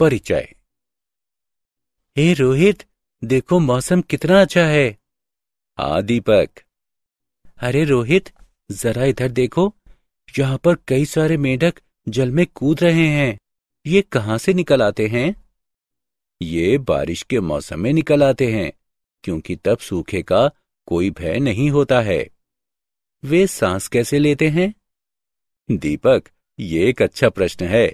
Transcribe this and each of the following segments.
परिचय हे रोहित देखो मौसम कितना अच्छा है हा दीपक अरे रोहित जरा इधर देखो यहाँ पर कई सारे मेढक जल में कूद रहे हैं ये कहाँ से निकल आते हैं ये बारिश के मौसम में निकल आते हैं क्योंकि तब सूखे का कोई भय नहीं होता है वे सांस कैसे लेते हैं दीपक ये एक अच्छा प्रश्न है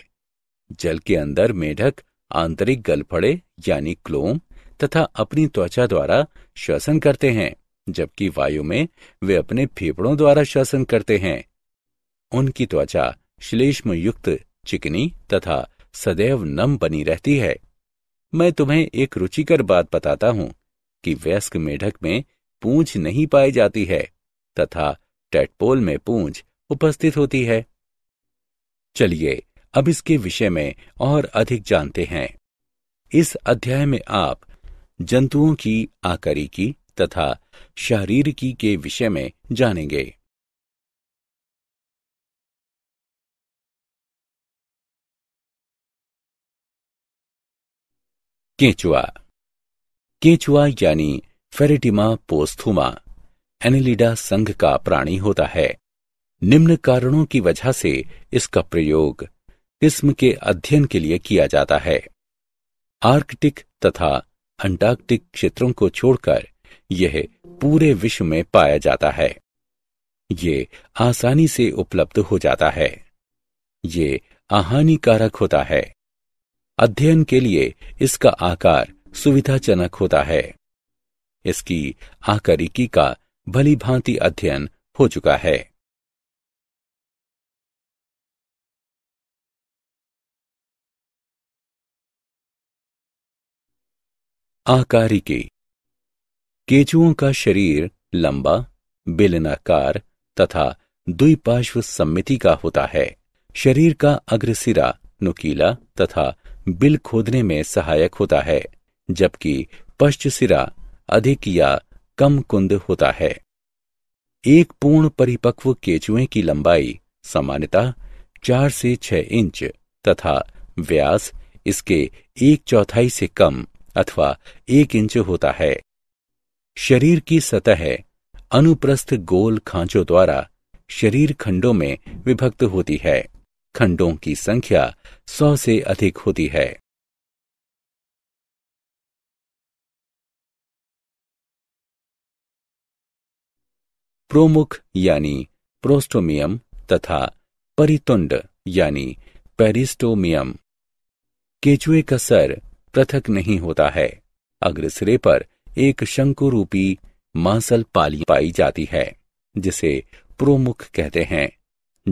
जल के अंदर मेढक आंतरिक गलफड़े यानी क्लोम तथा अपनी त्वचा द्वारा श्वसन करते हैं जबकि वायु में वे अपने फेफड़ों द्वारा श्वसन करते हैं उनकी त्वचा श्लेष्म युक्त चिकनी तथा सदैव नम बनी रहती है मैं तुम्हें एक रुचिकर बात बताता हूं कि व्यस्क मेढक में पूंछ नहीं पाई जाती है तथा टेटपोल में पूंछ उपस्थित होती है चलिए अब इसके विषय में और अधिक जानते हैं इस अध्याय में आप जंतुओं की आकारिकी तथा शारीरिकी के विषय में जानेंगे केचुआ केचुआ यानी फेरेटिमा पोस्थुमा एनिलिडा संघ का प्राणी होता है निम्न कारणों की वजह से इसका प्रयोग किस्म के अध्ययन के लिए किया जाता है आर्कटिक तथा अंटार्कटिक क्षेत्रों को छोड़कर यह पूरे विश्व में पाया जाता है ये आसानी से उपलब्ध हो जाता है ये आहानिकारक होता है अध्ययन के लिए इसका आकार सुविधाजनक होता है इसकी आकारिकी का भली भांति अध्ययन हो चुका है आकारिकी केचुओं का शरीर लंबा बेलनाकार तथा द्विपार्श्व सम्मिति का होता है शरीर का अग्रसिरा नुकीला तथा बिल खोदने में सहायक होता है जबकि पश्चसिरा अधिक या कम कुंद होता है एक पूर्ण परिपक्व केचुए की लंबाई सामान्यतः चार से छह इंच तथा व्यास इसके एक चौथाई से कम अथवा एक इंच होता है शरीर की सतह अनुप्रस्थ गोल खांचों द्वारा शरीर खंडों में विभक्त होती है खंडों की संख्या सौ से अधिक होती है प्रोमुख यानी प्रोस्टोमियम तथा परितुंड यानी पेरिस्टोमियम केचुए का सर पृथक नहीं होता है अग्र सिरे पर एक शंकु रूपी मांसल पाली पाई जाती है जिसे प्रोमुख कहते हैं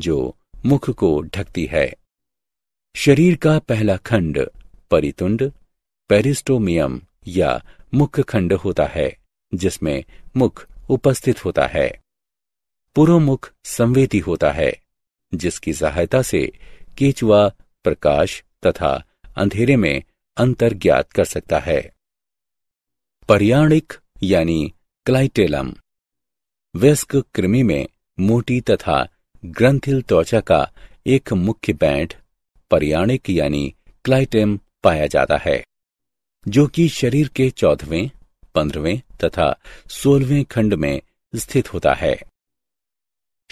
जो मुख को ढकती है शरीर का पहला खंड परितुंड पेरिस्टोमियम या मुख खंड होता है जिसमें मुख उपस्थित होता है पुरोमुख संवेदी होता है जिसकी सहायता से केचुआ प्रकाश तथा अंधेरे में अंतर ज्ञात कर सकता है पर्याणिक यानी क्लाइटेलम व्यस्क कृमि में मोटी तथा ग्रंथिल त्वचा का एक मुख्य बैंड पर्याणिक यानी क्लाइटेम पाया जाता है जो कि शरीर के चौदहवें पंद्रहवें तथा सोलहवें खंड में स्थित होता है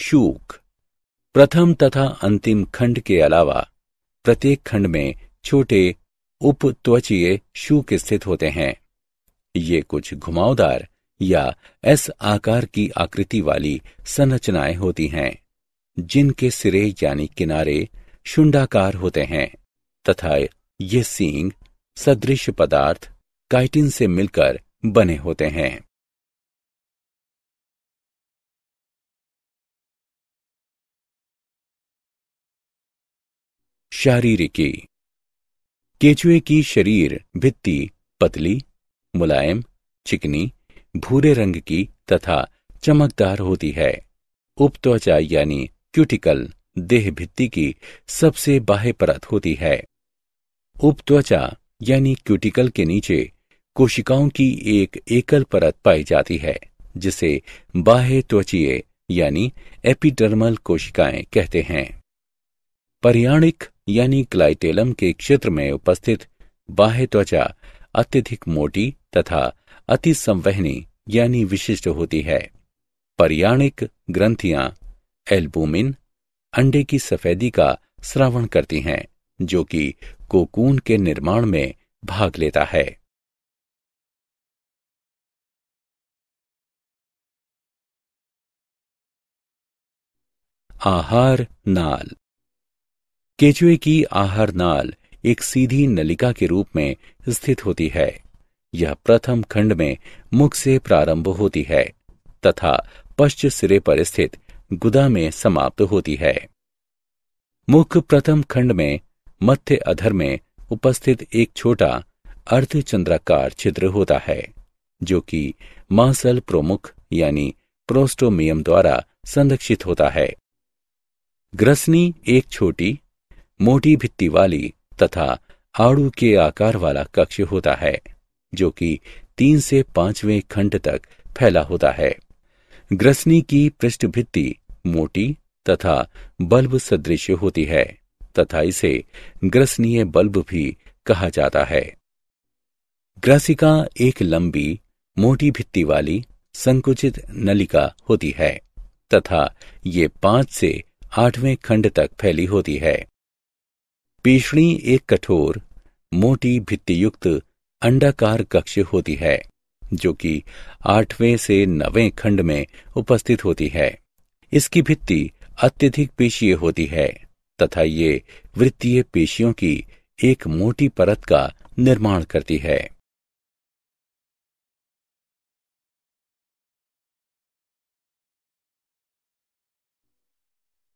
शूक प्रथम तथा अंतिम खंड के अलावा प्रत्येक खंड में छोटे उपत्वचीय शूक स्थित होते हैं ये कुछ घुमावदार या एस आकार की आकृति वाली संरचनाएं होती हैं जिनके सिरे यानी किनारे शुंडाकार होते हैं तथा ये सींग सदृश पदार्थ काइटिन से मिलकर बने होते हैं शारीरिकी केचुए की शरीर भित्ति पतली मुलायम चिकनी भूरे रंग की तथा चमकदार होती है उपत्वचा यानी क्यूटिकल देह भित्ति की सबसे बाह्य परत होती है उपत्वचा यानी क्यूटिकल के नीचे कोशिकाओं की एक एकल परत पाई जाती है जिसे बाह्य त्वचीय यानी एपिडर्मल कोशिकाएं कहते हैं पर्याणिक यानी क्लाइटेलम के क्षेत्र में उपस्थित बाह्य त्वचा अत्यधिक मोटी तथा अति संवहनी यानी विशिष्ट होती है पर्याणिक ग्रंथियां एल्बुमिन अंडे की सफेदी का श्रावण करती हैं जो कि कोकून के निर्माण में भाग लेता है आहार नाल केचुए की आहार नाल एक सीधी नलिका के रूप में स्थित होती है यह प्रथम खंड में मुख से प्रारंभ होती है तथा पश्च सिरे पर स्थित गुदा में समाप्त होती है मुख प्रथम खंड में मध्य अधर में उपस्थित एक छोटा अर्धचंद्राकार छिद्र होता है जो कि मांसल प्रोमुख यानी प्रोस्टोमियम द्वारा संरक्षित होता है ग्रसनी एक छोटी मोटी भित्ती वाली तथा आड़ू के आकार वाला कक्ष होता है जो कि तीन से पांचवें खंड तक फैला होता है ग्रसनी की पृष्ठभित्ति मोटी तथा बल्ब सदृश होती है तथा इसे ग्रसनीय बल्ब भी कहा जाता है ग्रसिका एक लंबी मोटी भित्ति वाली संकुचित नलिका होती है तथा ये पांच से आठवें खंड तक फैली होती है पीषणी एक कठोर मोटी भित्तियुक्त अंडाकार कक्ष होती है जो कि आठवें से नवें खंड में उपस्थित होती है इसकी भित्ति अत्यधिक पेशीय होती है तथा ये वृत्तीय पेशियों की एक मोटी परत का निर्माण करती है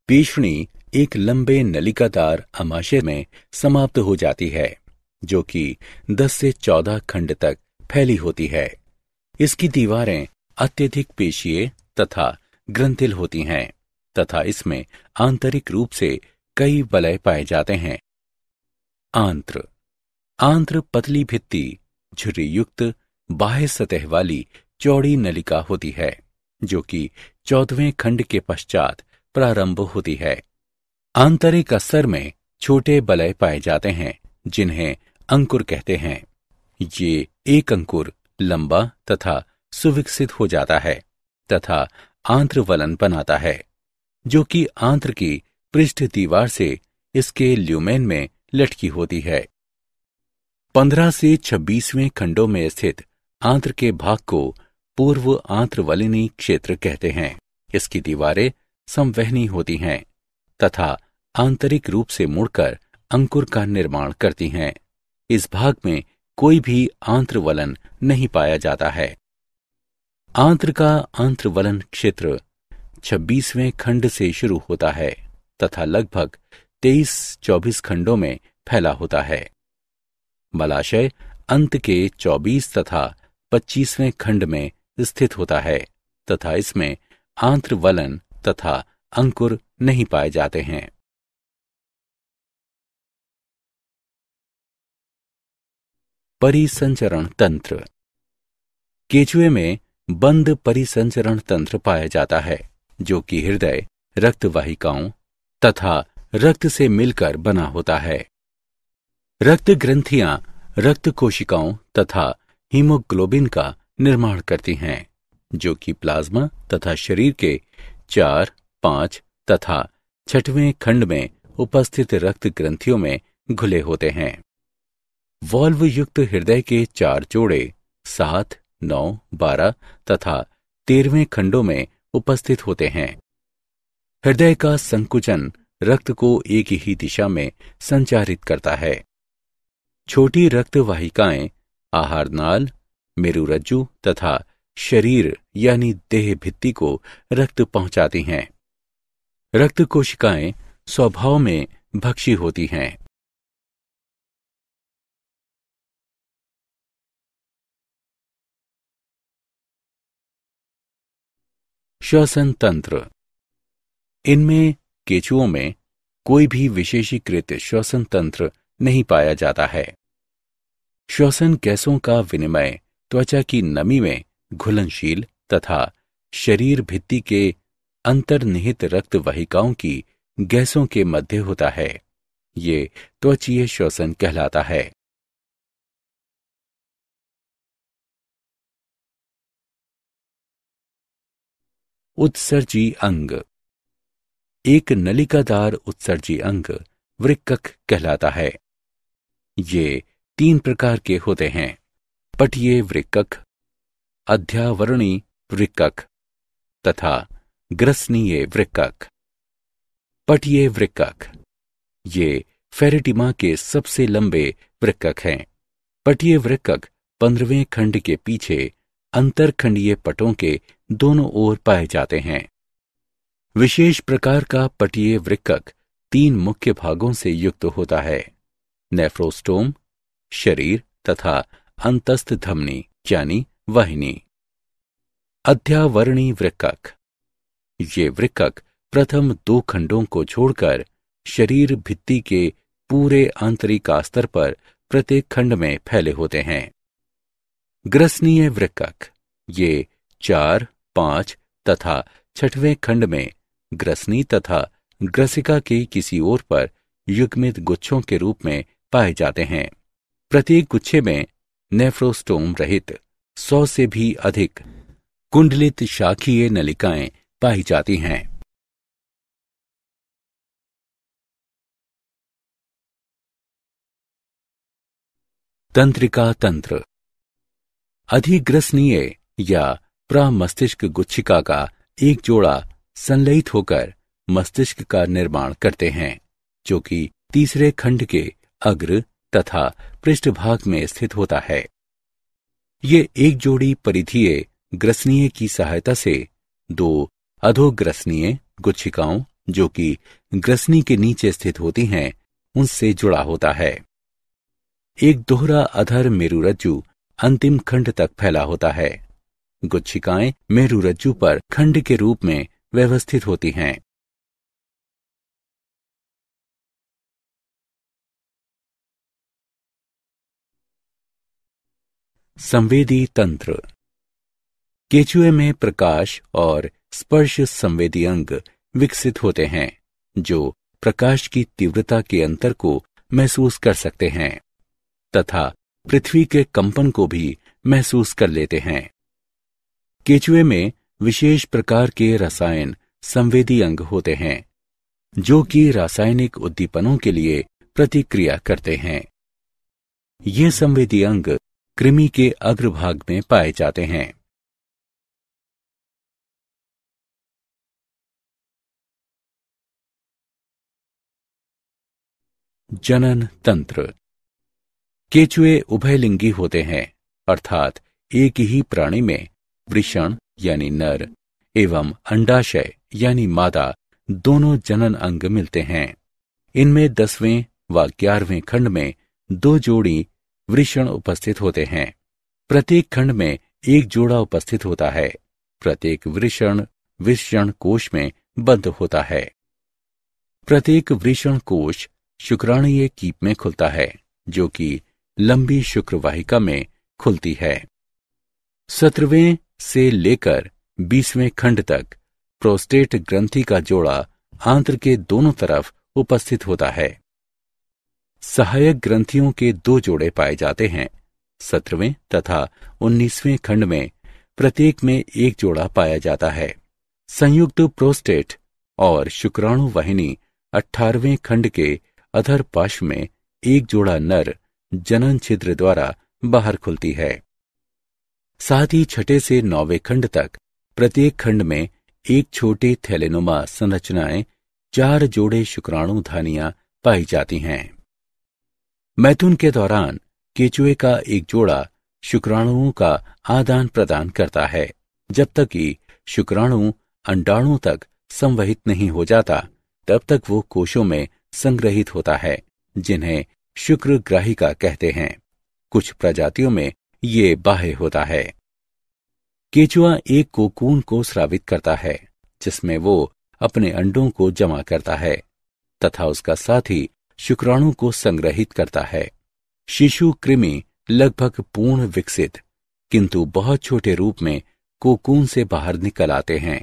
पीषणी एक लंबे नलिकादार अमाशय में समाप्त हो जाती है जो कि 10 से 14 खंड तक फैली होती है इसकी दीवारें अत्यधिक पेशीय तथा ग्रंथिल होती हैं तथा इसमें आंतरिक रूप से कई वलय पाए जाते हैं आंत्र आंत्र पतली भित्ति झुर्री युक्त बाह्य सतह वाली चौड़ी नलिका होती है जो कि चौदहवें खंड के पश्चात प्रारंभ होती है आंतरिक असर में छोटे बलय पाए जाते हैं जिन्हें अंकुर कहते हैं ये एक अंकुर लंबा तथा सुविकसित हो जाता है तथा आंत्रवलन बनाता है जो कि आंत्र की पृष्ठ दीवार से इसके ल्यूमेन में लटकी होती है पंद्रह से छब्बीसवें खंडों में स्थित आंत्र के भाग को पूर्व आंत्रवलिनी क्षेत्र कहते हैं इसकी दीवारें संवहनी होती हैं तथा आंतरिक रूप से मुड़कर अंकुर का निर्माण करती हैं इस भाग में कोई भी आंत्रवलन नहीं पाया जाता है आंत्र का आंत्रवलन क्षेत्र 26वें खंड से शुरू होता है तथा लगभग 23-24 खंडों में फैला होता है मलाशय अंत के 24 तथा 25वें खंड में स्थित होता है तथा इसमें आंत्रवलन तथा अंकुर नहीं पाए जाते हैं परिसंचरण तंत्र केचुए में बंद परिसंचरण तंत्र पाया जाता है जो कि हृदय रक्तवाहिकाओं तथा रक्त से मिलकर बना होता है रक्त ग्रंथियां रक्त कोशिकाओं तथा हीमोग्लोबिन का निर्माण करती हैं जो कि प्लाज्मा तथा शरीर के चार पांच तथा छठवें खंड में उपस्थित रक्त ग्रंथियों में घुले होते हैं वॉल्व युक्त हृदय के चार जोड़े सात नौ बारह तथा तेरहवें खंडों में उपस्थित होते हैं हृदय का संकुचन रक्त को एक ही दिशा में संचारित करता है छोटी रक्त वाहिकाएं आहार नाल मेरुरज्जु तथा शरीर यानी देह भित्ति को रक्त पहुंचाती हैं रक्त कोशिकाएं स्वभाव में भक्षी होती हैं श्वसन तंत्र इनमें केचुओं में कोई भी विशेषीकृत श्वसन तंत्र नहीं पाया जाता है श्वसन गैसों का विनिमय त्वचा की नमी में घुलनशील तथा शरीर भित्ति के अंतर्निहित रक्त वाहिकाओं की गैसों के मध्य होता है ये त्वचीय श्वसन कहलाता है उत्सर्जी अंग एक नलिकादार उत्सर्जी अंग वृक्क कहलाता है ये तीन प्रकार के होते हैं पटीय वृक्क अध्यावरणी वृक्क तथा ग्रसनीय वृक्क पटीय वृक्क ये फेरेटिमा के सबसे लंबे वृक्क हैं पटीय वृक्क पंद्रहवें खंड के पीछे अंतरखंडीय पटों के दोनों ओर पाए जाते हैं विशेष प्रकार का पटीय वृक्क तीन मुख्य भागों से युक्त होता है नेफ्रोस्टोम शरीर तथा अंतस्थ धमनी यानी वाहिनी अध्यावरणी वृक्क ये वृकक प्रथम दो खंडों को छोड़कर शरीर भित्ति के पूरे आंतरिक स्तर पर प्रत्येक खंड में फैले होते हैं ग्रसनीय वृकक ये चार पांच तथा छठवें खंड में ग्रसनी तथा ग्रसिका के किसी ओर पर युग्मित गुच्छों के रूप में पाए जाते हैं प्रत्येक गुच्छे में नेफ्रोस्टोम रहित सौ से भी अधिक कुंडलित शाखीय नलिकाएं पाई जाती हैं तंत्रिका तंत्र अधिग्रसनीय या प्रामस्तिष्क गुच्छिका का एक जोड़ा संलयित होकर मस्तिष्क का निर्माण करते हैं जो कि तीसरे खंड के अग्र तथा पृष्ठभाग में स्थित होता है ये एक जोड़ी परिधीय ग्रसनीय की सहायता से दो अधोग्रसनीय गुच्छिकाओं जो कि ग्रसनी के नीचे स्थित होती हैं उनसे जुड़ा होता है एक दोहरा अधर मेरुरज्जु अंतिम खंड तक फैला होता है गुच्छिकाएं मेरुरज्जु पर खंड के रूप में व्यवस्थित होती हैं संवेदी तंत्र केचुए में प्रकाश और स्पर्श संवेदी अंग विकसित होते हैं जो प्रकाश की तीव्रता के अंतर को महसूस कर सकते हैं तथा पृथ्वी के कंपन को भी महसूस कर लेते हैं केचुए में विशेष प्रकार के रसायन संवेदी अंग होते हैं जो कि रासायनिक उद्दीपनों के लिए प्रतिक्रिया करते हैं ये संवेदी अंग कृमि के अग्रभाग में पाए जाते हैं जनन तंत्र केचुए उभयलिंगी होते हैं अर्थात एक ही प्राणी में वृषण यानी नर एवं अंडाशय यानी मादा दोनों जनन अंग मिलते हैं इनमें दसवें व ग्यारहवें खंड में दो जोड़ी वृषण उपस्थित होते हैं प्रत्येक खंड में एक जोड़ा उपस्थित होता है प्रत्येक वृषण वृषण कोश में बंद होता है प्रत्येक वृषण कोश ये कीप में खुलता है जो कि लंबी शुक्रवाहिका में खुलती है सत्रहवें से लेकर बीसवें खंड तक प्रोस्टेट ग्रंथि का जोड़ा आंत्र के दोनों तरफ उपस्थित होता है सहायक ग्रंथियों के दो जोड़े पाए जाते हैं सत्रहवें तथा उन्नीसवें खंड में प्रत्येक में एक जोड़ा पाया जाता है संयुक्त प्रोस्टेट और शुक्राणु वाहिनी अठारहवें खंड के अधर पाश में एक जोड़ा नर जनन छिद्र द्वारा बाहर खुलती है साथ ही छठे से नौवे खंड तक प्रत्येक खंड में एक छोटे थैलेनुमा संरचनाएं चार जोड़े शुक्राणु धानियां पाई जाती हैं मैथुन के दौरान केचुए का एक जोड़ा शुक्राणुओं का आदान प्रदान करता है जब तक कि शुक्राणु अंडाणु तक संवहित नहीं हो जाता तब तक वो कोशों में संग्रहित होता है जिन्हें शुक्र ग्राहिका कहते हैं कुछ प्रजातियों में ये बाह्य होता है केचुआ एक कोकून को स्रावित करता है जिसमें वो अपने अंडों को जमा करता है तथा उसका साथी शुक्राणु को संग्रहित करता है शिशु कृमि लगभग पूर्ण विकसित किंतु बहुत छोटे रूप में कोकून से बाहर निकल आते हैं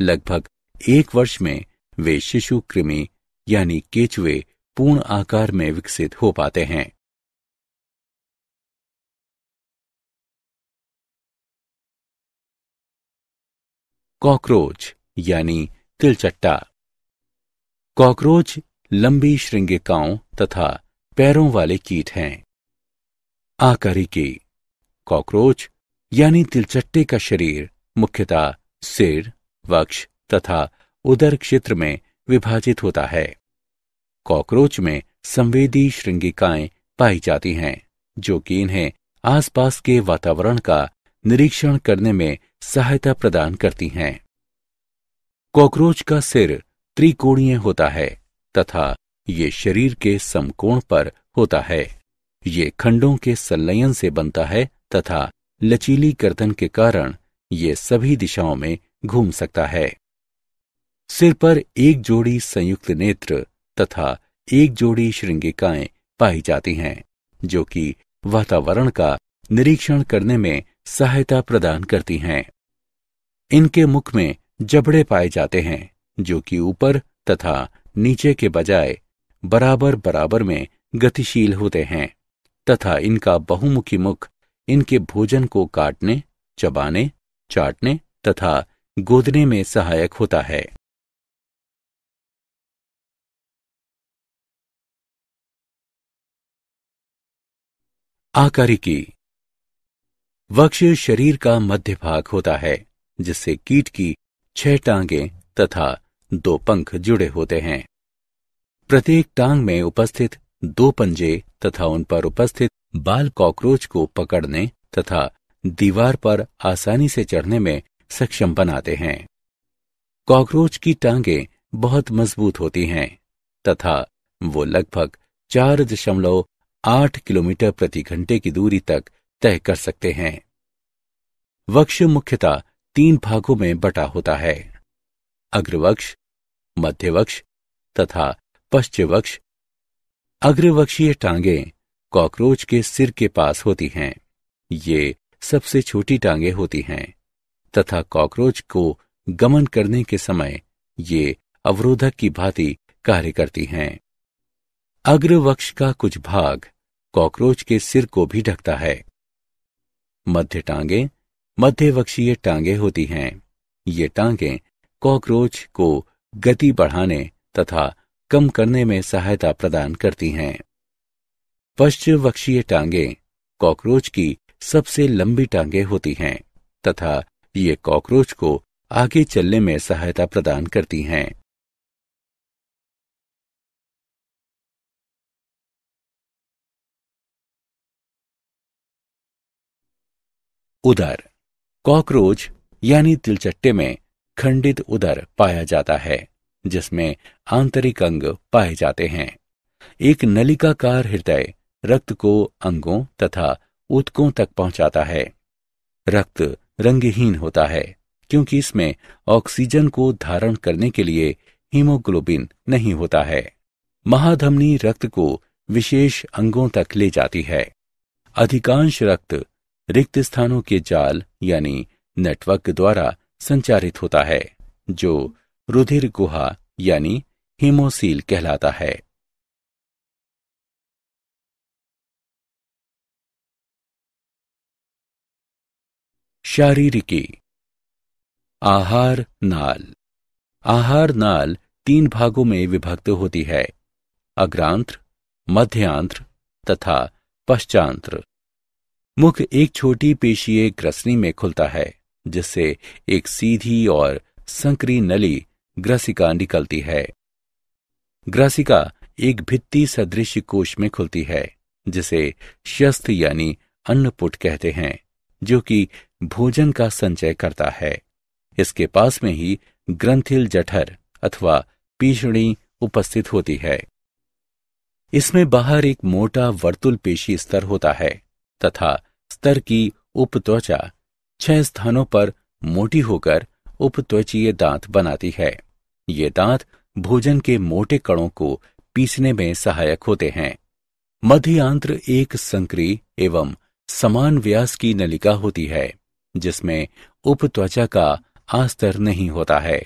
लगभग एक वर्ष में वे शिशु कृमि यानी केचुए पूर्ण आकार में विकसित हो पाते हैं कॉकरोच यानी तिलचट्टा कॉकरोच लंबी श्रृंगिकाओं तथा पैरों वाले कीट हैं आकारी की कॉकरोच यानी तिलचट्टे का शरीर मुख्यतः सिर वक्ष तथा उदर क्षेत्र में विभाजित होता है कॉकरोच में संवेदी श्रृंगिकाएं पाई जाती हैं जो कि इन्हें आसपास के वातावरण का निरीक्षण करने में सहायता प्रदान करती हैं कॉकरोच का सिर त्रिकोणीय होता है तथा ये शरीर के समकोण पर होता है ये खंडों के संलयन से बनता है तथा लचीली गर्दन के कारण ये सभी दिशाओं में घूम सकता है सिर पर एक जोड़ी संयुक्त नेत्र तथा एक जोड़ी श्रृंगिकाएं पाई जाती हैं जो कि वातावरण का निरीक्षण करने में सहायता प्रदान करती हैं इनके मुख में जबड़े पाए जाते हैं जो कि ऊपर तथा नीचे के बजाय बराबर बराबर में गतिशील होते हैं तथा इनका बहुमुखी मुख इनके भोजन को काटने चबाने चाटने तथा गोदने में सहायक होता है आकारिकी वक्ष शरीर का मध्य भाग होता है जिससे कीट की छह टांगे तथा दो पंख जुड़े होते हैं प्रत्येक टांग में उपस्थित दो पंजे तथा उन पर उपस्थित बाल कॉकरोच को पकड़ने तथा दीवार पर आसानी से चढ़ने में सक्षम बनाते हैं कॉकरोच की टांगे बहुत मजबूत होती हैं तथा वो लगभग चार दशमलव आठ किलोमीटर प्रति घंटे की दूरी तक तय कर सकते हैं वक्ष मुख्यतः तीन भागों में बटा होता है अग्रवक्ष मध्यवक्ष तथा पश्चिवक्ष अग्रवक्षीय टांगे कॉकरोच के सिर के पास होती हैं ये सबसे छोटी टांगे होती हैं तथा कॉकरोच को गमन करने के समय ये अवरोधक की भांति कार्य करती हैं अग्रवक्ष का कुछ भाग कॉकरोच के सिर को भी ढकता है मध्य टांगे मध्यवक्षीय टांगे होती हैं ये टांगे कॉकरोच को गति बढ़ाने तथा कम करने में सहायता प्रदान करती हैं पश्चवक्षीय टांगे कॉकरोच की सबसे लंबी टांगे होती हैं तथा ये कॉकरोच को आगे चलने में सहायता प्रदान करती हैं उदर कॉकरोच यानी तिलचट्टे में खंडित उदर पाया जाता है जिसमें आंतरिक अंग पाए जाते हैं एक नलिकाकार हृदय रक्त को अंगों तथा उत्कों तक पहुंचाता है रक्त रंगहीन होता है क्योंकि इसमें ऑक्सीजन को धारण करने के लिए हीमोग्लोबिन नहीं होता है महाधमनी रक्त को विशेष अंगों तक ले जाती है अधिकांश रक्त रिक्त स्थानों के जाल यानी नेटवर्क द्वारा संचारित होता है जो रुधिर गुहा यानी हिमोसील कहलाता है शारीरिकी आहार नाल आहार नाल तीन भागों में विभक्त होती है अग्रांत्र मध्यांत्र तथा पश्चांत्र मुख एक छोटी पेशीय ग्रसनी में खुलता है जिससे एक सीधी और संकरी नली ग्रसिका निकलती है ग्रसिका एक भित्ति सदृश कोश में खुलती है जिसे शस्त्र यानी अन्नपुट कहते हैं जो कि भोजन का संचय करता है इसके पास में ही ग्रंथिल जठर अथवा पीषणी उपस्थित होती है इसमें बाहर एक मोटा वर्तुल पेशी स्तर होता है तथा स्तर की उपत्वचा छह स्थानों पर मोटी होकर उपत्वचीय दांत बनाती है ये दांत भोजन के मोटे कणों को पीसने में सहायक होते हैं मध्यंत्र एक संक्रिय एवं समान व्यास की नलिका होती है जिसमें उपत्वचा का आस्तर नहीं होता है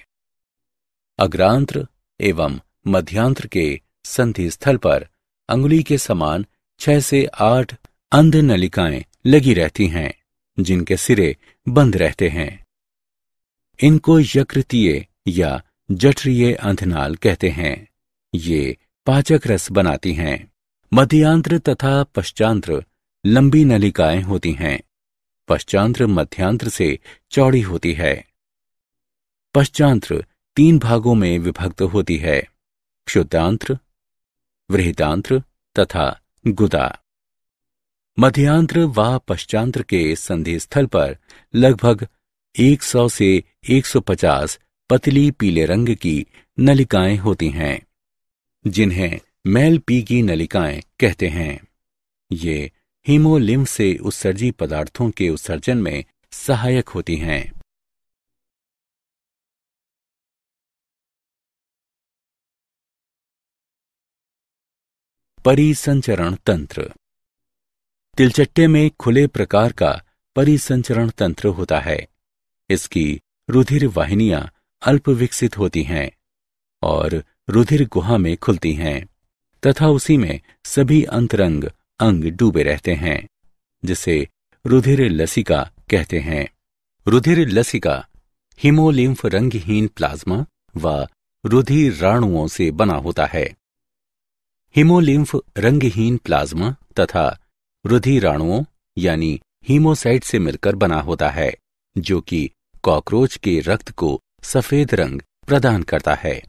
अग्रांत्र एवं मध्यांत्र के संधि स्थल पर अंगुली के समान छह से आठ अंध नलिकाएं लगी रहती हैं जिनके सिरे बंद रहते हैं इनको यकृतीय या जठरीय अंधनाल कहते हैं ये पाचक रस बनाती हैं मध्यांत्र तथा पश्चांत्र लंबी नलिकाएं होती हैं पश्चांत्र मध्यांत्र से चौड़ी होती है पश्चांत्र तीन भागों में विभक्त होती है क्षुद्धांत्र वृहितांत्र तथा गुदा मध्यांत्र व पश्चांत्र के संधि स्थल पर लगभग 100 से 150 पतली पीले रंग की नलिकाएं होती हैं जिन्हें मैल पी की नलिकाएं कहते हैं ये हीमोलिम्फ से उत्सर्जी पदार्थों के उत्सर्जन में सहायक होती हैं परिसंचरण तंत्र तिलचट्टे में खुले प्रकार का परिसंचरण तंत्र होता है इसकी रुधिर वाहिनियां अल्प विकसित होती हैं और रुधिर गुहा में खुलती हैं तथा उसी में सभी अंतरंग अंग डूबे रहते हैं जिसे रुधिर लसिका कहते हैं रुधिर लसिका हिमोलिम्फ रंगहीन प्लाज्मा व रुधिर राणुओं से बना होता है हिमोलिम्फ रंगहीन प्लाज्मा तथा रुधिराणुओं यानी हीमोसाइट से मिलकर बना होता है जो कि कॉकरोच के रक्त को सफेद रंग प्रदान करता है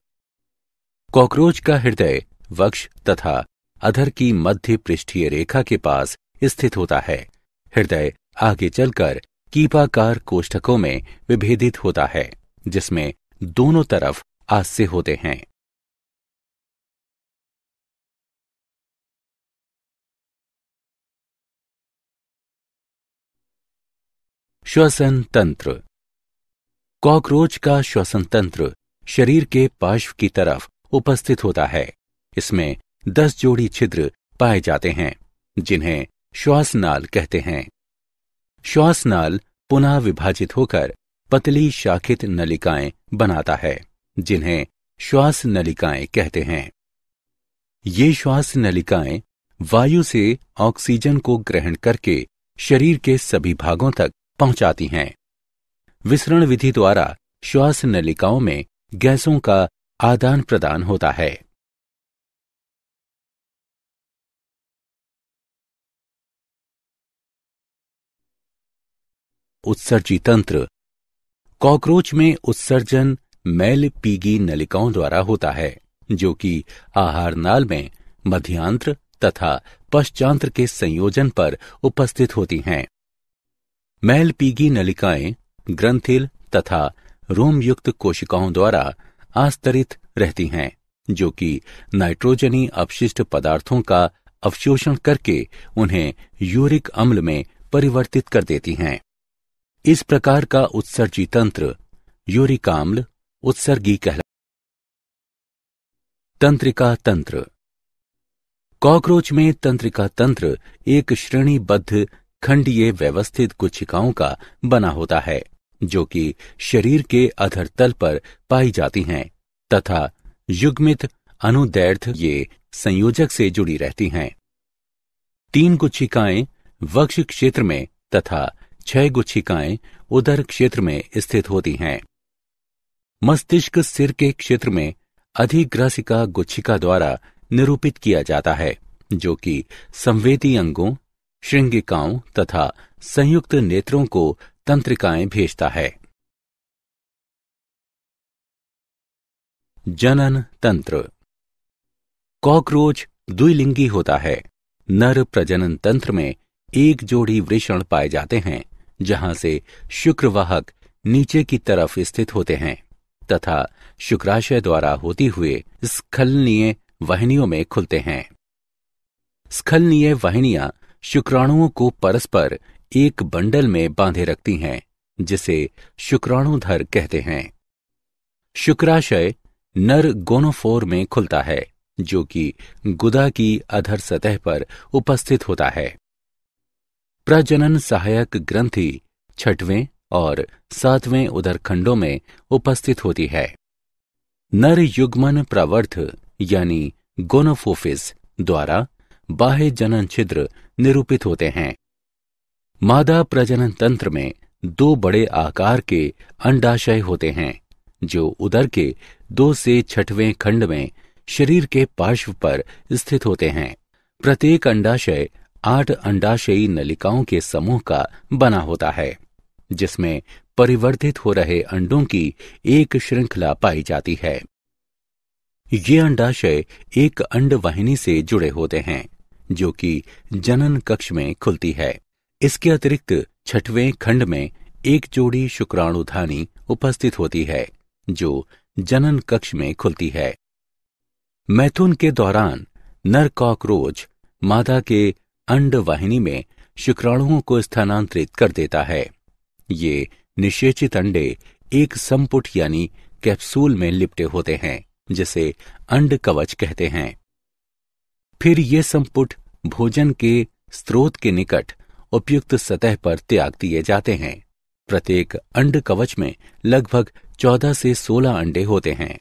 कॉकरोच का हृदय वक्ष तथा अधर की मध्य पृष्ठीय रेखा के पास स्थित होता है हृदय आगे चलकर कीपाकार कोष्ठकों में विभेदित होता है जिसमें दोनों तरफ आस्य होते हैं श्वसन तंत्र कॉकरोच का श्वसन तंत्र शरीर के पार्श्व की तरफ उपस्थित होता है इसमें दस जोड़ी छिद्र पाए जाते हैं जिन्हें श्वासनाल कहते हैं श्वासनाल पुनः विभाजित होकर पतली शाखित नलिकाएं बनाता है जिन्हें श्वास नलिकाएं कहते हैं ये श्वास नलिकाएं वायु से ऑक्सीजन को ग्रहण करके शरीर के सभी भागों तक पहुंचाती हैं विसरण विधि द्वारा श्वास नलिकाओं में गैसों का आदान प्रदान होता है उत्सर्जी तंत्र कॉकरोच में उत्सर्जन मैल पीगी नलिकाओं द्वारा होता है जो कि आहार नाल में मध्यांत्र तथा पश्चांत्र के संयोजन पर उपस्थित होती हैं मैलपीगी नलिकाएं ग्रंथिल तथा रोमयुक्त कोशिकाओं द्वारा आस्तरित रहती हैं जो कि नाइट्रोजनी अपशिष्ट पदार्थों का अवशोषण करके उन्हें यूरिक अम्ल में परिवर्तित कर देती हैं इस प्रकार का उत्सर्जी तंत्र यूरिकाम्ल उत्सर्गी कहला तंत्रिका तंत्र कॉकरोच में तंत्रिका तंत्र एक श्रेणीबद्ध खंडीय व्यवस्थित गुच्छिकाओं का बना होता है जो कि शरीर के अधर तल पर पाई जाती हैं तथा युग्मित अनुदैर्थ ये संयोजक से जुड़ी रहती हैं तीन गुच्छिकाएं वक्ष क्षेत्र में तथा छह गुच्छिकाएं उदर क्षेत्र में स्थित होती हैं मस्तिष्क सिर के क्षेत्र में अधिग्रसिका गुच्छिका द्वारा निरूपित किया जाता है जो कि संवेदी अंगों श्रृंगिकाओं तथा संयुक्त नेत्रों को तंत्रिकाएं भेजता है जनन तंत्र कॉकरोच द्विलिंगी होता है नर प्रजनन तंत्र में एक जोड़ी वृषण पाए जाते हैं जहां से शुक्रवाहक नीचे की तरफ स्थित होते हैं तथा शुक्राशय द्वारा होती हुए स्खलनीय वहनियों में खुलते हैं स्खलनीय वाहिनियां शुक्राणुओं को परस्पर एक बंडल में बांधे रखती हैं जिसे शुक्राणुधर कहते हैं शुक्राशय नर गोनोफोर में खुलता है जो कि गुदा की अधर सतह पर उपस्थित होता है प्रजनन सहायक ग्रंथि छठवें और सातवें उदरखंडों में उपस्थित होती है नर युग्मन प्रवर्थ यानी गोनोफोफिस द्वारा बाह्य जनन छिद्र निरूपित होते हैं मादा प्रजनन तंत्र में दो बड़े आकार के अंडाशय होते हैं जो उदर के दो से छठवें खंड में शरीर के पार्श्व पर स्थित होते हैं प्रत्येक अंडाशय आठ अंडाशयी नलिकाओं के समूह का बना होता है जिसमें परिवर्तित हो रहे अंडों की एक श्रृंखला पाई जाती है ये अंडाशय एक अंड वाहिनी से जुड़े होते हैं जो कि जनन कक्ष में खुलती है इसके अतिरिक्त छठवें खंड में एक जोड़ी शुक्राणुधानी उपस्थित होती है जो जनन कक्ष में खुलती है मैथुन के दौरान नर कॉकरोच मादा के अंड वाहिनी में शुक्राणुओं को स्थानांतरित कर देता है ये निषेचित अंडे एक संपुट यानी कैप्सूल में लिपटे होते हैं जिसे अंड कवच कहते हैं फिर ये संपुट भोजन के स्रोत के निकट उपयुक्त सतह पर त्याग दिए जाते हैं प्रत्येक अंड कवच में लगभग 14 से 16 अंडे होते हैं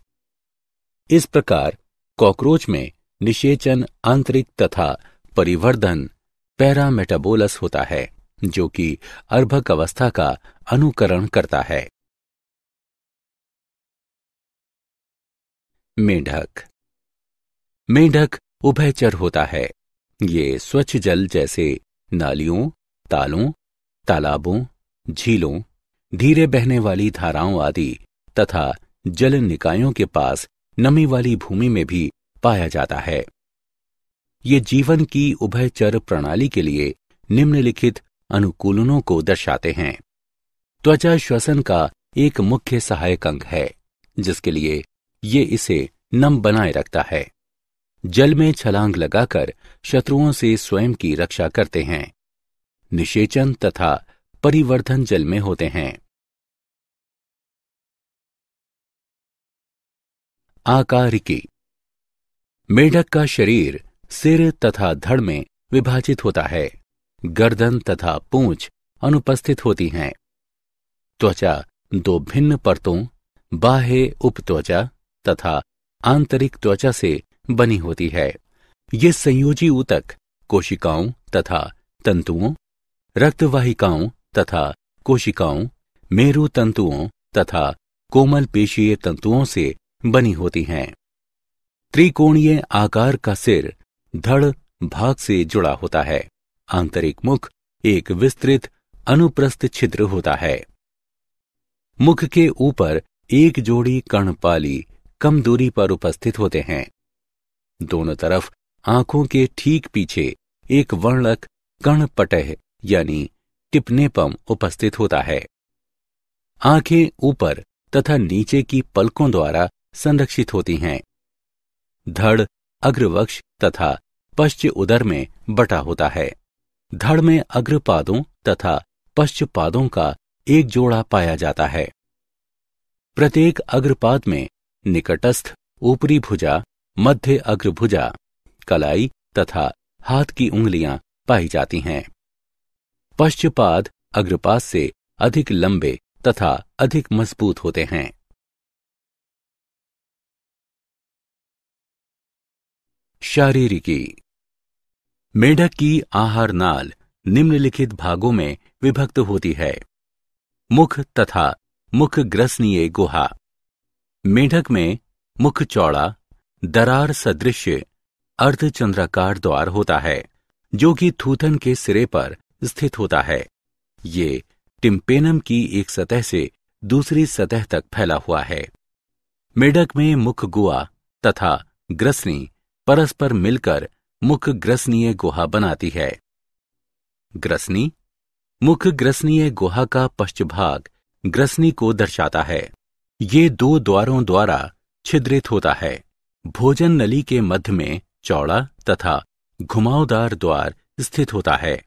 इस प्रकार कॉकरोच में निषेचन आंतरिक तथा परिवर्धन पैरामेटाबोलस होता है जो कि अर्भक अवस्था का अनुकरण करता है मेढक मेंढक उभयचर होता है ये स्वच्छ जल जैसे नालियों तालों तालाबों झीलों धीरे बहने वाली धाराओं आदि तथा जल निकायों के पास नमी वाली भूमि में भी पाया जाता है ये जीवन की उभयचर प्रणाली के लिए निम्नलिखित अनुकूलनों को दर्शाते हैं त्वचा श्वसन का एक मुख्य सहायक अंग है जिसके लिए ये इसे नम बनाए रखता है जल में छलांग लगाकर शत्रुओं से स्वयं की रक्षा करते हैं निषेचन तथा परिवर्धन जल में होते हैं आकारिकी मेढक का शरीर सिर तथा धड़ में विभाजित होता है गर्दन तथा पूंछ अनुपस्थित होती हैं त्वचा दो भिन्न परतों बाह्य उपत्वचा तथा आंतरिक त्वचा से बनी होती है ये संयोजी ऊतक कोशिकाओं तथा तंतुओं रक्तवाहिकाओं तथा कोशिकाओं मेरु तंतुओं तथा कोमल पेशीय तंतुओं से बनी होती हैं त्रिकोणीय आकार का सिर धड़ भाग से जुड़ा होता है आंतरिक मुख एक विस्तृत अनुप्रस्थ छिद्र होता है मुख के ऊपर एक जोड़ी कर्णपाली कम दूरी पर उपस्थित होते हैं दोनों तरफ आंखों के ठीक पीछे एक वर्णक कण पटह यानी टिपनेपम उपस्थित होता है आंखें ऊपर तथा नीचे की पलकों द्वारा संरक्षित होती हैं धड़ अग्रवक्ष तथा पश्च उदर में बटा होता है धड़ में अग्रपादों तथा पश्च पादों का एक जोड़ा पाया जाता है प्रत्येक अग्रपाद में निकटस्थ ऊपरी भुजा मध्य अग्रभुजा कलाई तथा हाथ की उंगलियां पाई जाती हैं पश्चपाद अग्रपाद से अधिक लंबे तथा अधिक मजबूत होते हैं शारीरिकी मेढक की आहार नाल निम्नलिखित भागों में विभक्त होती है मुख तथा मुख ग्रसनीय गुहा मेढक में मुख चौड़ा दरार सदृश अर्धचंद्राकार द्वार होता है जो कि थूथन के सिरे पर स्थित होता है ये टिम्पेनम की एक सतह से दूसरी सतह तक फैला हुआ है मेढक में मुख गुआ तथा ग्रसनी परस्पर मिलकर मुख ग्रसनीय गुहा बनाती है ग्रसनी मुख ग्रसनीय गुहा का भाग ग्रसनी को दर्शाता है ये दो द्वारों द्वारा छिद्रित होता है भोजन नली के मध्य में चौड़ा तथा घुमावदार द्वार स्थित होता है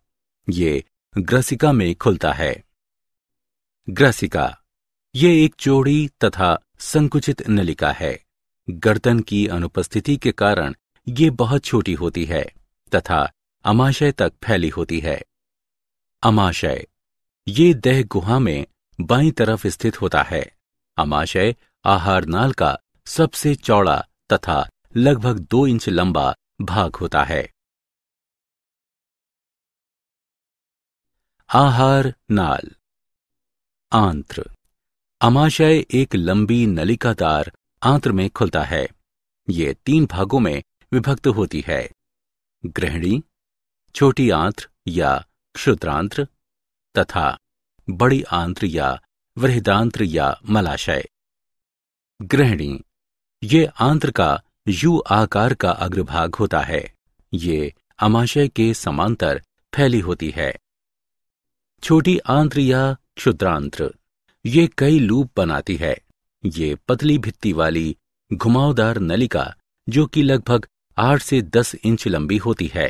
ये ग्रसिका में खुलता है ग्रसिका ये एक चौड़ी तथा संकुचित नलिका है गर्दन की अनुपस्थिति के कारण ये बहुत छोटी होती है तथा अमाशय तक फैली होती है अमाशय ये देह गुहा में बाई तरफ स्थित होता है अमाशय आहार नाल का सबसे चौड़ा तथा लगभग दो इंच लंबा भाग होता है आहार नाल आंत्र अमाशय एक लंबी नलिकादार आंत्र में खुलता है ये तीन भागों में विभक्त होती है ग्रहणी छोटी आंत्र या क्षुद्रांत्र तथा बड़ी आंत्र या वृहदांत्र या मलाशय गृहिणी ये आंत्र का यू आकार का अग्रभाग होता है ये अमाशय के समांतर फैली होती है छोटी आंत्र या क्षुद्रांत्र ये कई लूप बनाती है ये पतली भित्ति वाली घुमावदार नलिका जो कि लगभग आठ से दस इंच लंबी होती है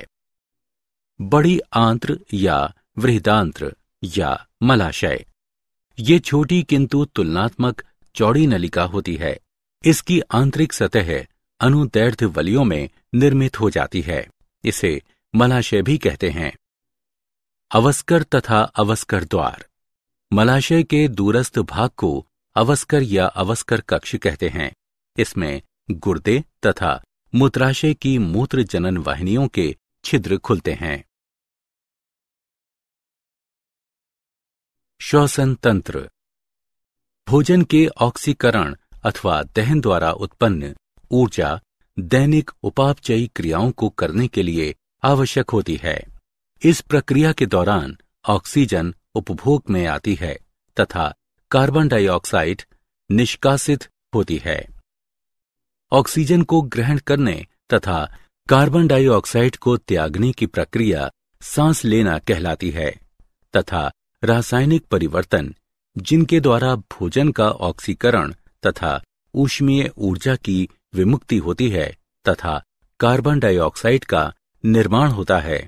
बड़ी आंत्र या वृहदांत्र या मलाशय ये छोटी किंतु तुलनात्मक चौड़ी नलिका होती है इसकी आंतरिक सतह अनुदैर्ध वलियों में निर्मित हो जाती है इसे मलाशय भी कहते हैं अवस्कर तथा अवस्कर द्वार मलाशय के दूरस्थ भाग को अवस्कर या अवस्कर कक्ष कहते हैं इसमें गुर्दे तथा मूत्राशय की मूत्र जनन वाहिनियों के छिद्र खुलते हैं श्वसन तंत्र भोजन के ऑक्सीकरण अथवा दहन द्वारा उत्पन्न ऊर्जा दैनिक उपापचयी क्रियाओं को करने के लिए आवश्यक होती है इस प्रक्रिया के दौरान ऑक्सीजन उपभोग में आती है तथा कार्बन डाइऑक्साइड निष्कासित होती है ऑक्सीजन को ग्रहण करने तथा कार्बन डाइऑक्साइड को त्यागने की प्रक्रिया सांस लेना कहलाती है तथा रासायनिक परिवर्तन जिनके द्वारा भोजन का ऑक्सीकरण तथा ऊष्मीय ऊर्जा की विमुक्ति होती है तथा कार्बन डाइऑक्साइड का निर्माण होता है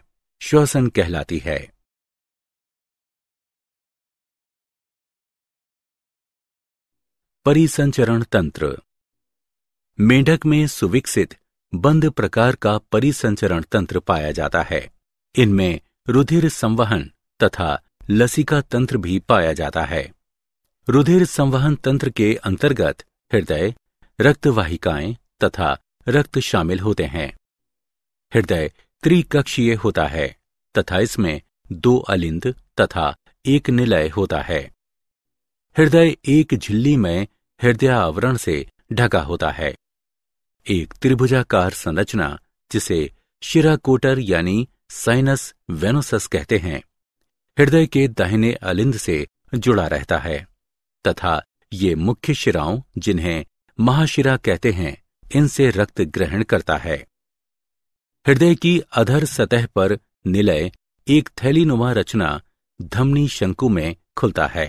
श्वसन कहलाती है परिसंचरण तंत्र मेंढक में सुविकसित बंद प्रकार का परिसंचरण तंत्र पाया जाता है इनमें रुधिर संवहन तथा लसिका तंत्र भी पाया जाता है रुधिर संवहन तंत्र के अंतर्गत हृदय रक्तवाहिकाएं तथा रक्त शामिल होते हैं हृदय त्रिकक्षीय होता है तथा इसमें दो अलिंद तथा एक निलय होता है हृदय एक झिल्ली में हृदय आवरण से ढका होता है एक त्रिभुजाकार संरचना जिसे शिराकोटर यानी साइनस वेनोसस कहते हैं हृदय के दाहिने अलिंद से जुड़ा रहता है तथा ये मुख्य शिराओं जिन्हें महाशिरा कहते हैं इनसे रक्त ग्रहण करता है हृदय की अधर सतह पर निलय एक थैलीनुमा रचना धमनी शंकु में खुलता है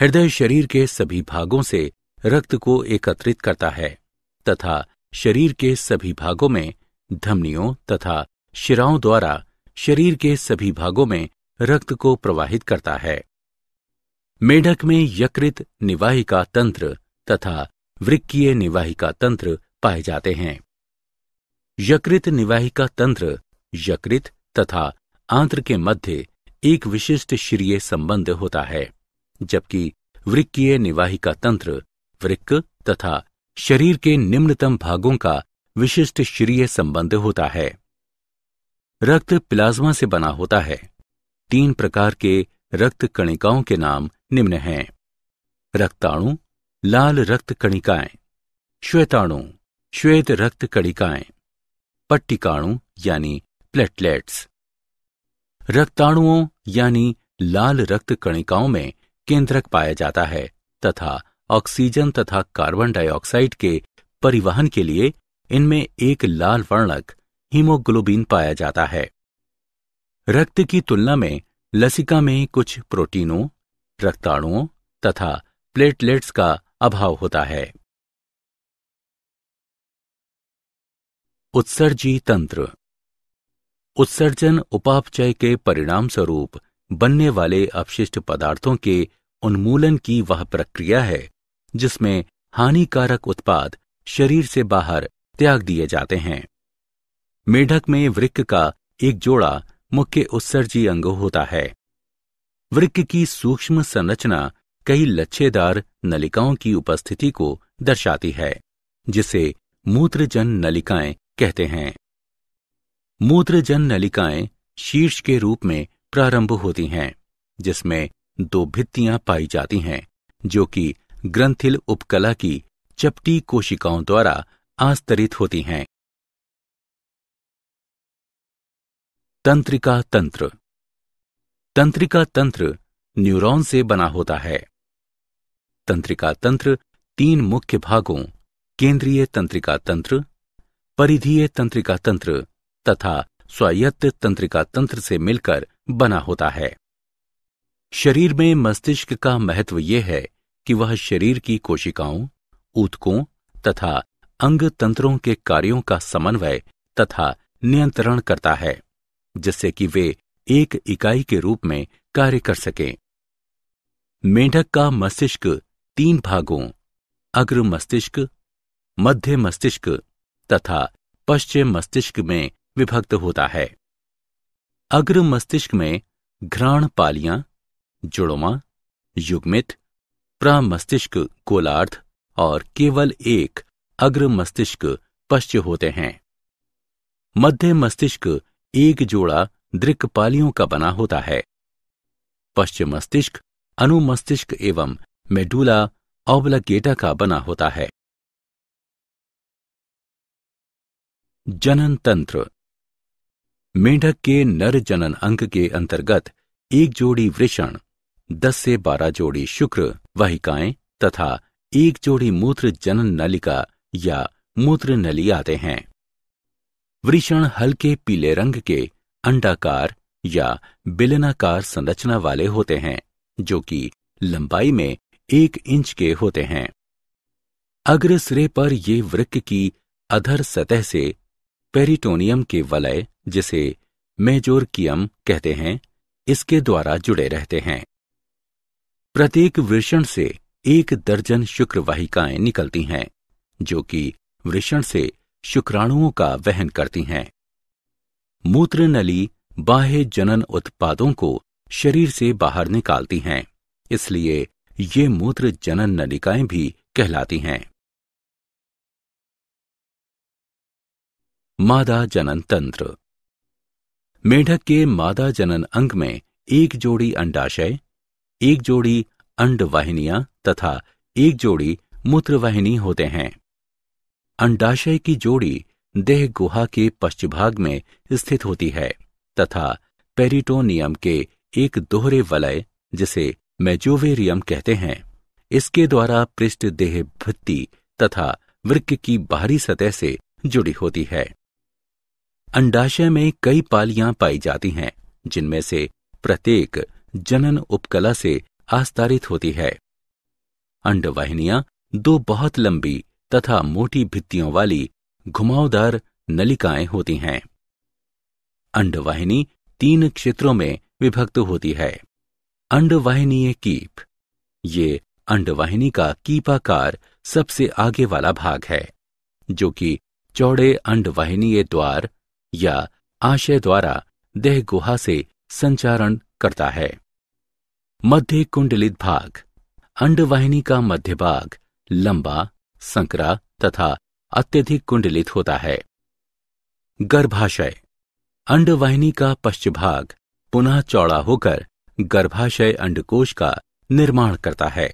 हृदय शरीर के सभी भागों से रक्त को एकत्रित करता है तथा शरीर के सभी भागों में धमनियों तथा शिराओं द्वारा शरीर के सभी भागों में रक्त को प्रवाहित करता है मेढक में यकृत निवाहिका तंत्र तथा वृक्कीय निवाहिका तंत्र पाए जाते हैं यकृत निवाहिका तंत्र यकृत तथा आंत्र के मध्य एक विशिष्ट श्रीय संबंध होता है जबकि वृक्कीय निवाहिका तंत्र वृक्क तथा शरीर के निम्नतम भागों का विशिष्ट श्रीय संबंध होता है रक्त प्लाज्मा से बना होता है तीन प्रकार के रक्त कणिकाओं के नाम निम्न हैं रक्ताणु लाल रक्त कणिकाएं श्वेताणु श्वेत रक्त कणिकाएं पट्टिकाणु यानी प्लेटलेट्स रक्ताणुओं यानी लाल रक्त कणिकाओं में केंद्रक पाया जाता है तथा ऑक्सीजन तथा कार्बन डाइऑक्साइड के परिवहन के लिए इनमें एक लाल वर्णक हीमोग्लोबिन पाया जाता है रक्त की तुलना में लसिका में कुछ प्रोटीनों रक्ताणुओं तथा प्लेटलेट्स का अभाव होता है उत्सर्जी तंत्र उत्सर्जन उपापचय के परिणाम स्वरूप बनने वाले अपशिष्ट पदार्थों के उन्मूलन की वह प्रक्रिया है जिसमें हानिकारक उत्पाद शरीर से बाहर त्याग दिए जाते हैं मेढक में वृक्क का एक जोड़ा मुख्य उत्सर्जी अंग होता है वृक्क की सूक्ष्म संरचना कई लच्छेदार नलिकाओं की उपस्थिति को दर्शाती है जिसे मूत्रजन नलिकाएं कहते हैं मूत्रजन नलिकाएं शीर्ष के रूप में प्रारंभ होती हैं जिसमें दो भित्तियां पाई जाती हैं जो कि ग्रंथिल उपकला की चपटी कोशिकाओं द्वारा आस्तरित होती हैं तंत्रिका तंत्र तंत्रिका तंत्र न्यूरॉन से बना होता है तंत्रिका तंत्र तीन मुख्य भागों केंद्रीय तंत्रिका तंत्र परिधीय तंत्रिका तंत्र तथा स्वायत्त तंत्रिका तंत्र से मिलकर बना होता है शरीर में मस्तिष्क का महत्व यह है कि वह शरीर की कोशिकाओं ऊतकों तथा अंग तंत्रों के कार्यों का समन्वय तथा नियंत्रण करता है जिससे कि वे एक इकाई के रूप में कार्य कर सकें मेंढक का मस्तिष्क तीन भागों अग्र मस्तिष्क मध्य मस्तिष्क तथा पश्चिम मस्तिष्क में विभक्त होता है अग्र मस्तिष्क में घ्राण पालियां जुड़वा युग्मित प्रामस्तिष्क गोलार्ध और केवल एक अग्र मस्तिष्क पश्च होते हैं मध्य मस्तिष्क एक जोड़ा दृक्पालियों का बना होता है पश्चिम मस्तिष्क अनुमस्तिष्क एवं मेडुला ऑब्लगेटा का बना होता है जनन तंत्र मेंढक के नर जनन अंग के अंतर्गत एक जोड़ी वृषण दस से बारह जोड़ी शुक्र वाहिकाएं तथा एक जोड़ी मूत्र जनन नलिका या मूत्र नली आते हैं वृषण हल्के पीले रंग के अंडाकार या बिलनाकार संरचना वाले होते हैं जो कि लंबाई में एक इंच के होते हैं अग्र सिरे पर ये वृक्क की अधर सतह से पेरिटोनियम के वलय जिसे मेजोरकियम कहते हैं इसके द्वारा जुड़े रहते हैं प्रत्येक वृषण से एक दर्जन शुक्रवाहिकाएं निकलती हैं जो कि वृषण से शुक्राणुओं का वहन करती हैं मूत्र नली बाह्य जनन उत्पादों को शरीर से बाहर निकालती हैं इसलिए ये मूत्र जनन नलिकाएं भी कहलाती हैं मादा जनन तंत्र मेढक के मादा जनन अंग में एक जोड़ी अंडाशय एक जोड़ी अंडवाहिनियां तथा एक जोड़ी मूत्रवाहिनी होते हैं अंडाशय की जोड़ी देह गुहा के पश्चिभाग में स्थित होती है तथा पेरिटोनियम के एक दोहरे वलय जिसे मेजोवेरियम कहते हैं इसके द्वारा पृष्ठ देह भित्ति तथा वृक्क की बाहरी सतह से जुड़ी होती है अंडाशय में कई पालियां पाई जाती हैं जिनमें से प्रत्येक जनन उपकला से आस्तारित होती है अंडवाहिनियां दो बहुत लंबी तथा मोटी भित्तियों वाली घुमावदार नलिकाएं होती हैं अंडवाहिनी तीन क्षेत्रों में विभक्त होती है अंडवाहिनीय कीप ये अंडवाहिनी का कीपाकार सबसे आगे वाला भाग है जो कि चौड़े अंडवाहिनीय द्वार या आशय द्वारा देह गुहा से संचारण करता है मध्य कुंडलित भाग अंडवाहिनी का मध्य भाग लंबा संकरा तथा अत्यधिक कुंडलित होता है गर्भाशय अंडवाहिनी का पश्चभाग पुनः चौड़ा होकर गर्भाशय अंडकोश का निर्माण करता है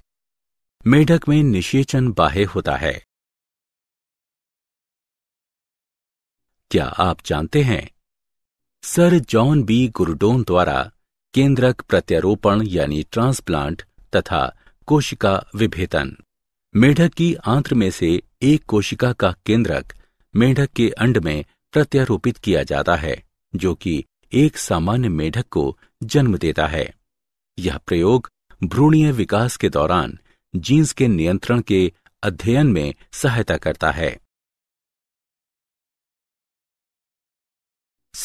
मेढक में निषेचन बाह्य होता है क्या आप जानते हैं सर जॉन बी गुरुडोन द्वारा केंद्रक प्रत्यारोपण यानी ट्रांसप्लांट तथा कोशिका विभेदन मेढक की आंत्र में से एक कोशिका का केंद्रक मेढक के अंड में प्रत्यारोपित किया जाता है जो कि एक सामान्य मेढक को जन्म देता है यह प्रयोग भ्रूणीय विकास के दौरान जीन्स के नियंत्रण के अध्ययन में सहायता करता है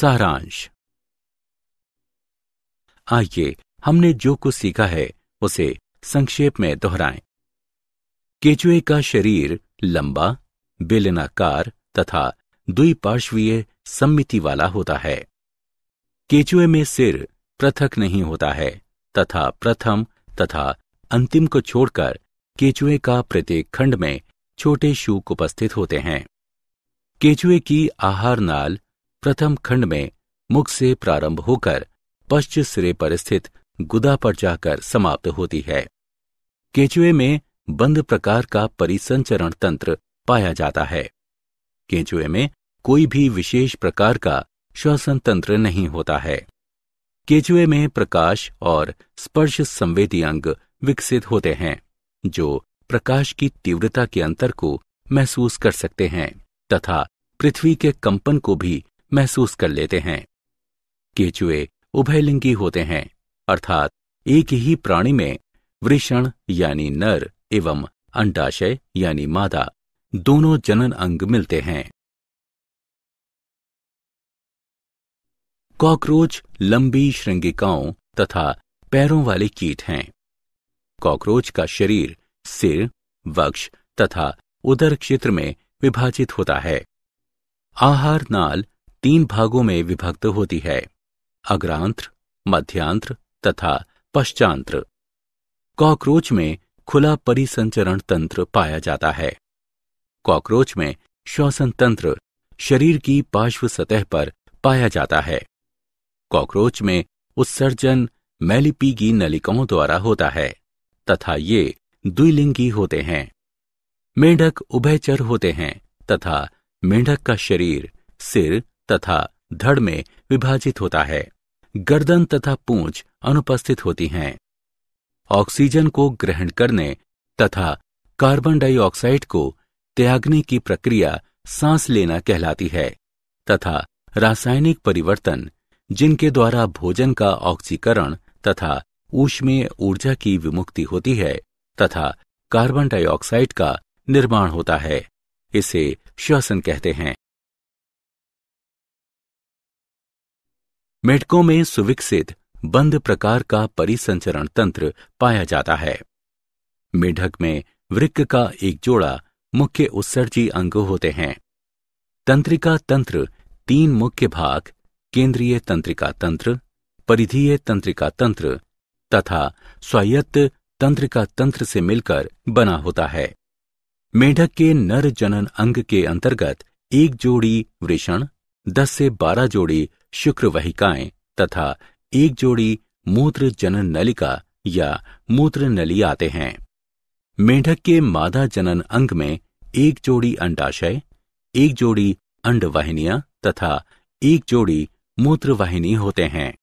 सारांश आइए हमने जो कुछ सीखा है उसे संक्षेप में दोहराएं केचुए का शरीर लंबा बेलनाकार तथा द्विपार्श्वीय सम्मिति वाला होता है केचुए में सिर पृथक नहीं होता है तथा प्रथम तथा अंतिम को छोड़कर केचुए का प्रत्येक खंड में छोटे शूक उपस्थित होते हैं केचुए की आहार नाल प्रथम खंड में मुख से प्रारंभ होकर पश्च सिरे पर स्थित गुदा पर जाकर समाप्त होती है केचुए में बंद प्रकार का परिसंचरण तंत्र पाया जाता है केंचुए में कोई भी विशेष प्रकार का श्वसन तंत्र नहीं होता है केचुए में प्रकाश और स्पर्श संवेदी अंग विकसित होते हैं जो प्रकाश की तीव्रता के अंतर को महसूस कर सकते हैं तथा पृथ्वी के कंपन को भी महसूस कर लेते हैं केचुए उभयलिंगी होते हैं अर्थात एक ही प्राणी में वृषण यानी नर एवं अंडाशय यानी मादा दोनों जनन अंग मिलते हैं कॉकरोच लंबी श्रृंगिकाओं तथा पैरों वाले कीट हैं कॉकरोच का शरीर सिर वक्ष तथा उदर क्षेत्र में विभाजित होता है आहार नाल तीन भागों में विभक्त होती है अग्रांत्र मध्यांत्र तथा पश्चांत्र कॉकरोच में खुला परिसंचरण तंत्र पाया जाता है कॉकरोच में श्वसन तंत्र शरीर की पार्श्व सतह पर पाया जाता है कॉकरोच में उत्सर्जन मैलिपीगी नलिकाओं द्वारा होता है तथा ये द्विलिंगी होते हैं मेंढक उभयचर होते हैं तथा मेंढक का शरीर सिर तथा धड़ में विभाजित होता है गर्दन तथा पूंछ अनुपस्थित होती हैं ऑक्सीजन को ग्रहण करने तथा कार्बन डाइऑक्साइड को त्यागने की प्रक्रिया सांस लेना कहलाती है तथा रासायनिक परिवर्तन जिनके द्वारा भोजन का ऑक्सीकरण तथा ऊष्मीय ऊर्जा की विमुक्ति होती है तथा कार्बन डाइऑक्साइड का निर्माण होता है इसे श्वसन कहते हैं मेडकों में सुविकसित बंद प्रकार का परिसंचरण तंत्र पाया जाता है मेढक में वृक्क का एक जोड़ा मुख्य उत्सर्जी अंग होते हैं तंत्रिका तंत्र तीन मुख्य भाग केंद्रीय तंत्रिका तंत्र परिधीय तंत्रिका तंत्र तथा स्वायत्त तंत्रिका तंत्र से मिलकर बना होता है मेढक के नर जनन अंग के अंतर्गत एक जोड़ी वृषण दस से बारह जोड़ी शुक्र वहिकाएं तथा एक जोड़ी मूत्र जनन नलिका या मूत्र नली आते हैं मेंढक के मादा जनन अंग में एक जोड़ी अंडाशय एक जोड़ी अंडवाहिनियां तथा एक जोड़ी मूत्रवाहिनी होते हैं